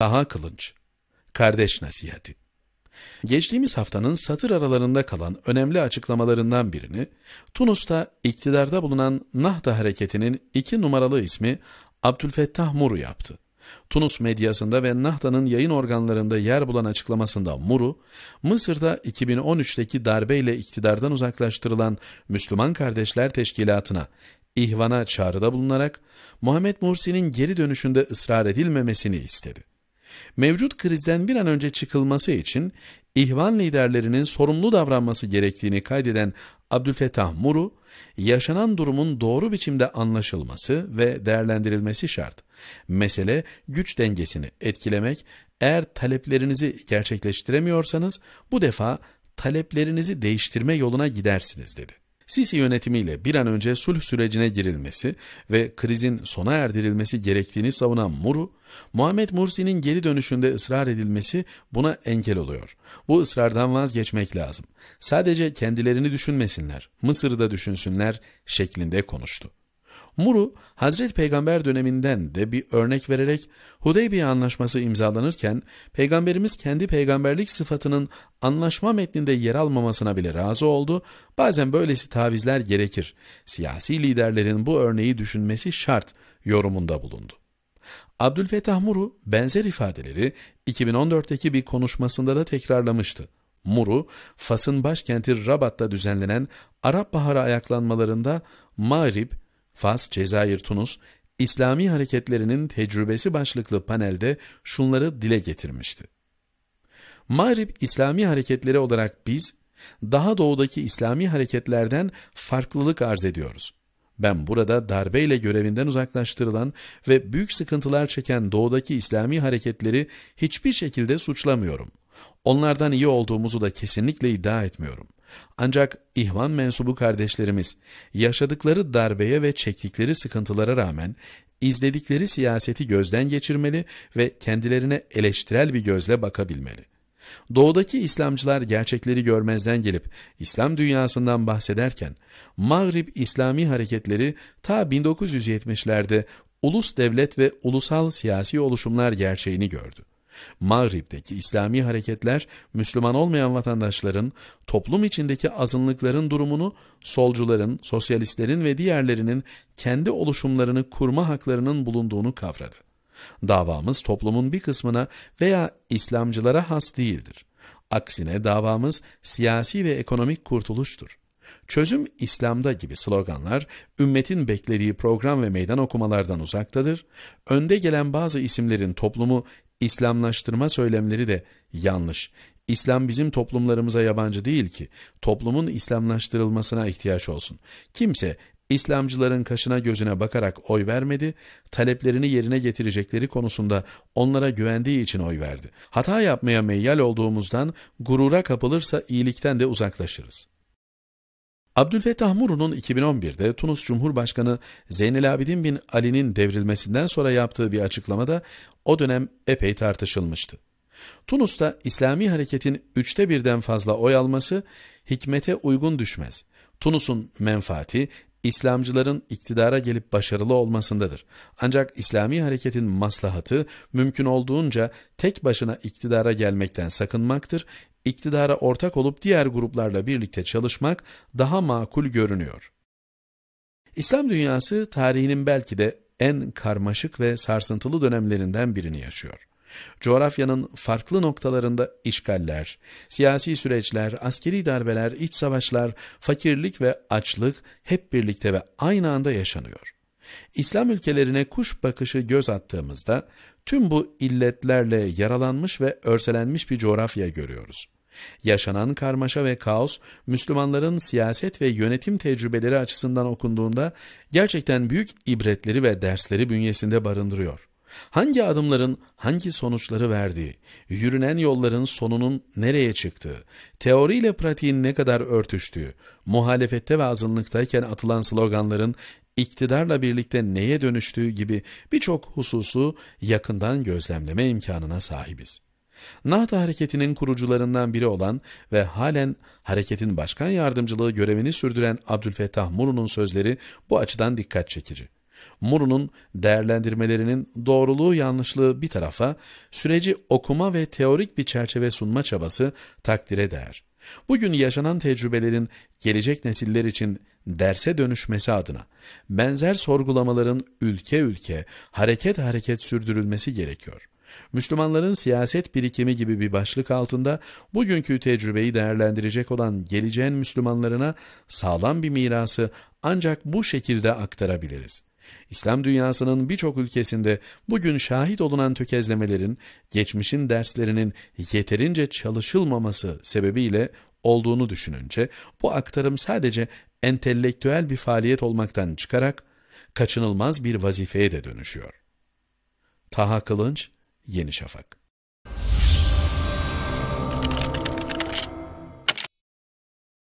Aha Kılınç, Kardeş Nasihati Geçtiğimiz haftanın satır aralarında kalan önemli açıklamalarından birini, Tunus'ta iktidarda bulunan Nahda Hareketi'nin iki numaralı ismi Abdülfettah Muru yaptı. Tunus medyasında ve Nahda'nın yayın organlarında yer bulan açıklamasında Muru, Mısır'da 2013'teki darbeyle iktidardan uzaklaştırılan Müslüman Kardeşler Teşkilatı'na ihvana çağrıda bulunarak Muhammed Mursi'nin geri dönüşünde ısrar edilmemesini istedi. Mevcut krizden bir an önce çıkılması için ihvan liderlerinin sorumlu davranması gerektiğini kaydeden Abdülfettah Muru, yaşanan durumun doğru biçimde anlaşılması ve değerlendirilmesi şart. Mesele güç dengesini etkilemek, eğer taleplerinizi gerçekleştiremiyorsanız bu defa taleplerinizi değiştirme yoluna gidersiniz dedi. Sisi yönetimiyle bir an önce sulh sürecine girilmesi ve krizin sona erdirilmesi gerektiğini savunan Muru, Muhammed Mursi'nin geri dönüşünde ısrar edilmesi buna engel oluyor. Bu ısrardan vazgeçmek lazım. Sadece kendilerini düşünmesinler, Mısır'ı da düşünsünler şeklinde konuştu. Muru, Hazreti Peygamber döneminden de bir örnek vererek Hudeybiye Anlaşması imzalanırken Peygamberimiz kendi peygamberlik sıfatının anlaşma metninde yer almamasına bile razı oldu. Bazen böylesi tavizler gerekir. Siyasi liderlerin bu örneği düşünmesi şart yorumunda bulundu. Abdülfettah Muru benzer ifadeleri 2014'teki bir konuşmasında da tekrarlamıştı. Muru, Fas'ın başkenti Rabat'ta düzenlenen Arap Baharı ayaklanmalarında Mağrib, Fas, Cezayir, Tunus, İslami hareketlerinin tecrübesi başlıklı panelde şunları dile getirmişti. Mağrib İslami hareketleri olarak biz, daha doğudaki İslami hareketlerden farklılık arz ediyoruz. Ben burada darbeyle görevinden uzaklaştırılan ve büyük sıkıntılar çeken doğudaki İslami hareketleri hiçbir şekilde suçlamıyorum. Onlardan iyi olduğumuzu da kesinlikle iddia etmiyorum. Ancak ihvan mensubu kardeşlerimiz yaşadıkları darbeye ve çektikleri sıkıntılara rağmen izledikleri siyaseti gözden geçirmeli ve kendilerine eleştirel bir gözle bakabilmeli. Doğudaki İslamcılar gerçekleri görmezden gelip İslam dünyasından bahsederken Mağrib İslami hareketleri ta 1970'lerde ulus devlet ve ulusal siyasi oluşumlar gerçeğini gördü. Mağrib'deki İslami hareketler Müslüman olmayan vatandaşların toplum içindeki azınlıkların durumunu solcuların, sosyalistlerin ve diğerlerinin kendi oluşumlarını kurma haklarının bulunduğunu kavradı. Davamız toplumun bir kısmına veya İslamcılara has değildir. Aksine davamız siyasi ve ekonomik kurtuluştur. Çözüm İslam'da gibi sloganlar ümmetin beklediği program ve meydan okumalardan uzaktadır. Önde gelen bazı isimlerin toplumu İslamlaştırma söylemleri de yanlış. İslam bizim toplumlarımıza yabancı değil ki. Toplumun İslamlaştırılmasına ihtiyaç olsun. Kimse İslamcıların kaşına gözüne bakarak oy vermedi, taleplerini yerine getirecekleri konusunda onlara güvendiği için oy verdi. Hata yapmaya meyyal olduğumuzdan gurura kapılırsa iyilikten de uzaklaşırız. Abdülfettah Muru'nun 2011'de Tunus Cumhurbaşkanı Zeynel Abidin bin Ali'nin devrilmesinden sonra yaptığı bir açıklamada o dönem epey tartışılmıştı. Tunus'ta İslami hareketin üçte birden fazla oy alması hikmete uygun düşmez. Tunus'un menfaati İslamcıların iktidara gelip başarılı olmasındadır. Ancak İslami hareketin maslahatı mümkün olduğunca tek başına iktidara gelmekten sakınmaktır. İktidara ortak olup diğer gruplarla birlikte çalışmak daha makul görünüyor. İslam dünyası tarihinin belki de en karmaşık ve sarsıntılı dönemlerinden birini yaşıyor. Coğrafyanın farklı noktalarında işgaller, siyasi süreçler, askeri darbeler, iç savaşlar, fakirlik ve açlık hep birlikte ve aynı anda yaşanıyor. İslam ülkelerine kuş bakışı göz attığımızda tüm bu illetlerle yaralanmış ve örselenmiş bir coğrafya görüyoruz. Yaşanan karmaşa ve kaos Müslümanların siyaset ve yönetim tecrübeleri açısından okunduğunda gerçekten büyük ibretleri ve dersleri bünyesinde barındırıyor. Hangi adımların hangi sonuçları verdiği, yürünen yolların sonunun nereye çıktığı, teoriyle pratiğin ne kadar örtüştüğü, muhalefette ve azınlıktayken atılan sloganların iktidarla birlikte neye dönüştüğü gibi birçok hususu yakından gözlemleme imkanına sahibiz. Naht hareketinin kurucularından biri olan ve halen hareketin başkan yardımcılığı görevini sürdüren Abdülfettah Muru'nun sözleri bu açıdan dikkat çekici. Murun'un değerlendirmelerinin doğruluğu yanlışlığı bir tarafa, süreci okuma ve teorik bir çerçeve sunma çabası takdire değer. Bugün yaşanan tecrübelerin gelecek nesiller için derse dönüşmesi adına benzer sorgulamaların ülke ülke, hareket hareket sürdürülmesi gerekiyor. Müslümanların siyaset birikimi gibi bir başlık altında bugünkü tecrübeyi değerlendirecek olan geleceğin Müslümanlarına sağlam bir mirası ancak bu şekilde aktarabiliriz. İslam dünyasının birçok ülkesinde bugün şahit olunan tökezlemelerin geçmişin derslerinin yeterince çalışılmaması sebebiyle olduğunu düşününce bu aktarım sadece entelektüel bir faaliyet olmaktan çıkarak kaçınılmaz bir vazifeye de dönüşüyor. Taha Kılınç, Yeni Şafak